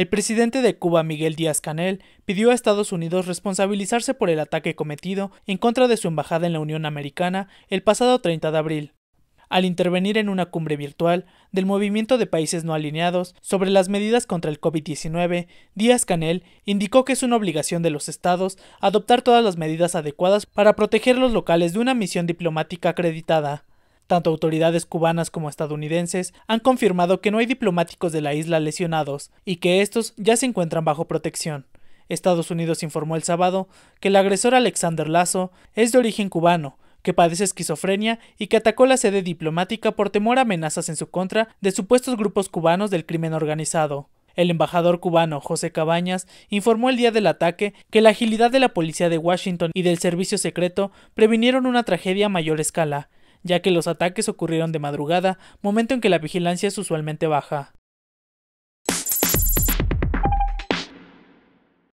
El presidente de Cuba, Miguel Díaz Canel, pidió a Estados Unidos responsabilizarse por el ataque cometido en contra de su embajada en la Unión Americana el pasado 30 de abril, al intervenir en una cumbre virtual del Movimiento de Países No Alineados sobre las medidas contra el COVID-19, Díaz Canel indicó que es una obligación de los estados adoptar todas las medidas adecuadas para proteger los locales de una misión diplomática acreditada. Tanto autoridades cubanas como estadounidenses han confirmado que no hay diplomáticos de la isla lesionados y que estos ya se encuentran bajo protección. Estados Unidos informó el sábado que el agresor Alexander Lazo es de origen cubano, que padece esquizofrenia y que atacó la sede diplomática por temor a amenazas en su contra de supuestos grupos cubanos del crimen organizado. El embajador cubano José Cabañas informó el día del ataque que la agilidad de la policía de Washington y del servicio secreto previnieron una tragedia a mayor escala, ya que los ataques ocurrieron de madrugada, momento en que la vigilancia es usualmente baja.